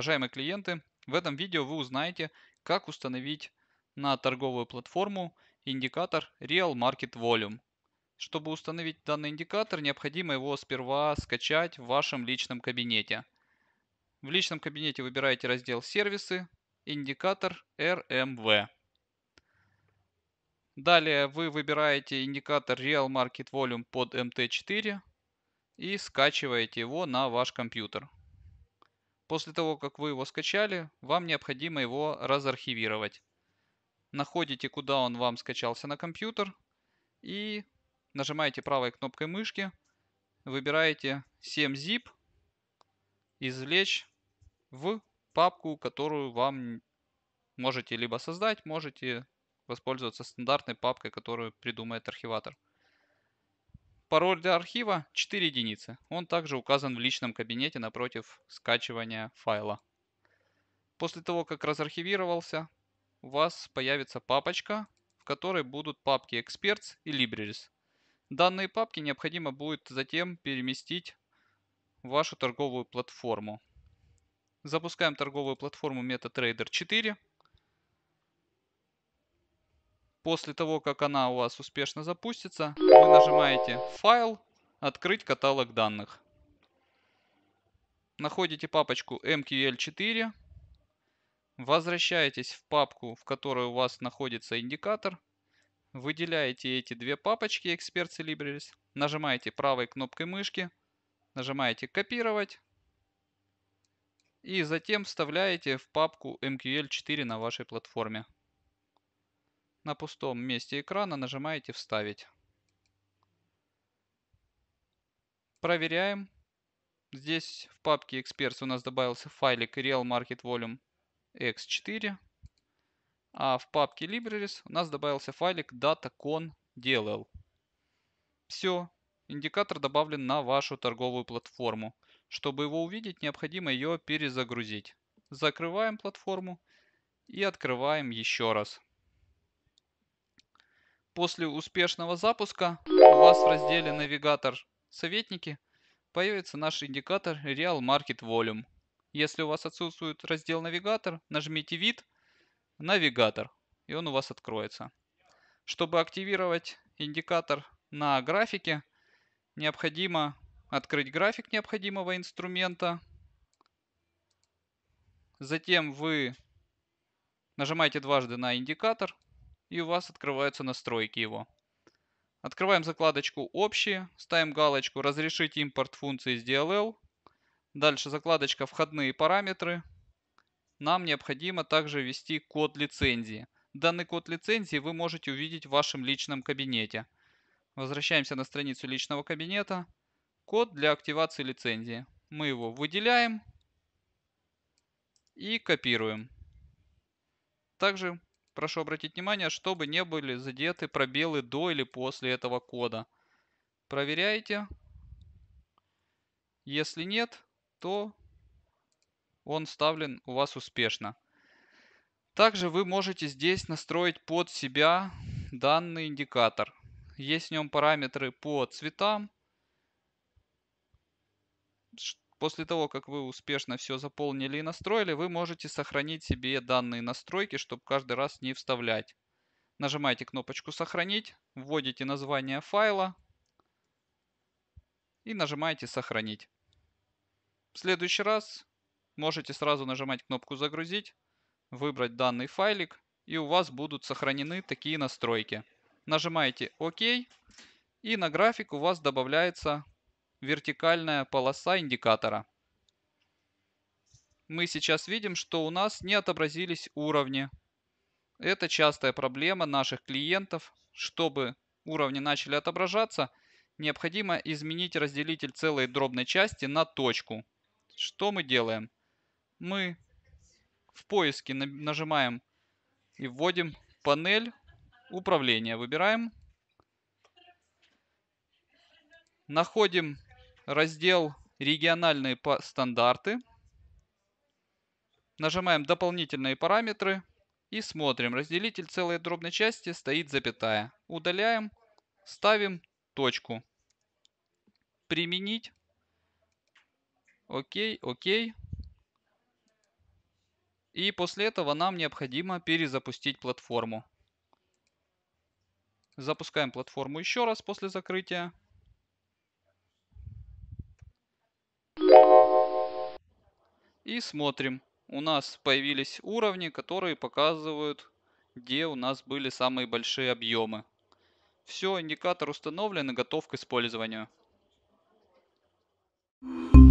Уважаемые клиенты, в этом видео вы узнаете, как установить на торговую платформу индикатор Real Market Volume. Чтобы установить данный индикатор, необходимо его сперва скачать в вашем личном кабинете. В личном кабинете выбираете раздел «Сервисы», «Индикатор RMV». Далее вы выбираете индикатор Real Market Volume под MT4 и скачиваете его на ваш компьютер. После того, как вы его скачали, вам необходимо его разархивировать. Находите, куда он вам скачался на компьютер и нажимаете правой кнопкой мышки, выбираете 7zip, извлечь в папку, которую вам можете либо создать, можете воспользоваться стандартной папкой, которую придумает архиватор. Пароль для архива 4 единицы. Он также указан в личном кабинете напротив скачивания файла. После того, как разархивировался, у вас появится папочка, в которой будут папки Experts и Libraries. Данные папки необходимо будет затем переместить в вашу торговую платформу. Запускаем торговую платформу MetaTrader 4. После того, как она у вас успешно запустится, вы нажимаете «Файл», «Открыть каталог данных». Находите папочку MQL4, возвращаетесь в папку, в которой у вас находится индикатор, выделяете эти две папочки Expert Libris, нажимаете правой кнопкой мышки, нажимаете «Копировать», и затем вставляете в папку MQL4 на вашей платформе. На пустом месте экрана нажимаете «Вставить». Проверяем. Здесь в папке Experts у нас добавился файлик Real Market Volume X4. А в папке Libraries у нас добавился файлик DataCon DLL. Все. Индикатор добавлен на вашу торговую платформу. Чтобы его увидеть, необходимо ее перезагрузить. Закрываем платформу и открываем еще раз. После успешного запуска у вас в разделе «Навигатор советники» появится наш индикатор Real Market Volume. Если у вас отсутствует раздел «Навигатор», нажмите «Вид», «Навигатор», и он у вас откроется. Чтобы активировать индикатор на графике, необходимо открыть график необходимого инструмента. Затем вы нажимаете дважды на индикатор – и у вас открываются настройки его. Открываем закладочку «Общие», ставим галочку «Разрешить импорт функции из DLL». Дальше закладочка «Входные параметры». Нам необходимо также ввести код лицензии. Данный код лицензии вы можете увидеть в вашем личном кабинете. Возвращаемся на страницу личного кабинета. Код для активации лицензии. Мы его выделяем и копируем. Также Прошу обратить внимание, чтобы не были задеты пробелы до или после этого кода. Проверяйте. Если нет, то он вставлен у вас успешно. Также вы можете здесь настроить под себя данный индикатор. Есть в нем параметры по цветам, После того, как вы успешно все заполнили и настроили, вы можете сохранить себе данные настройки, чтобы каждый раз не вставлять. Нажимаете кнопочку «Сохранить», вводите название файла и нажимаете «Сохранить». В следующий раз можете сразу нажимать кнопку «Загрузить», выбрать данный файлик и у вас будут сохранены такие настройки. Нажимаете «Ок» и на график у вас добавляется вертикальная полоса индикатора. Мы сейчас видим, что у нас не отобразились уровни. Это частая проблема наших клиентов. Чтобы уровни начали отображаться, необходимо изменить разделитель целой дробной части на точку. Что мы делаем? Мы в поиске нажимаем и вводим панель управления. Выбираем. Находим раздел «Региональные стандарты». Нажимаем «Дополнительные параметры» и смотрим. Разделитель целой дробной части стоит запятая. Удаляем, ставим точку. Применить. Окей, окей. И после этого нам необходимо перезапустить платформу. Запускаем платформу еще раз после закрытия. И смотрим. У нас появились уровни, которые показывают, где у нас были самые большие объемы. Все, индикатор установлен и готов к использованию. Thank you.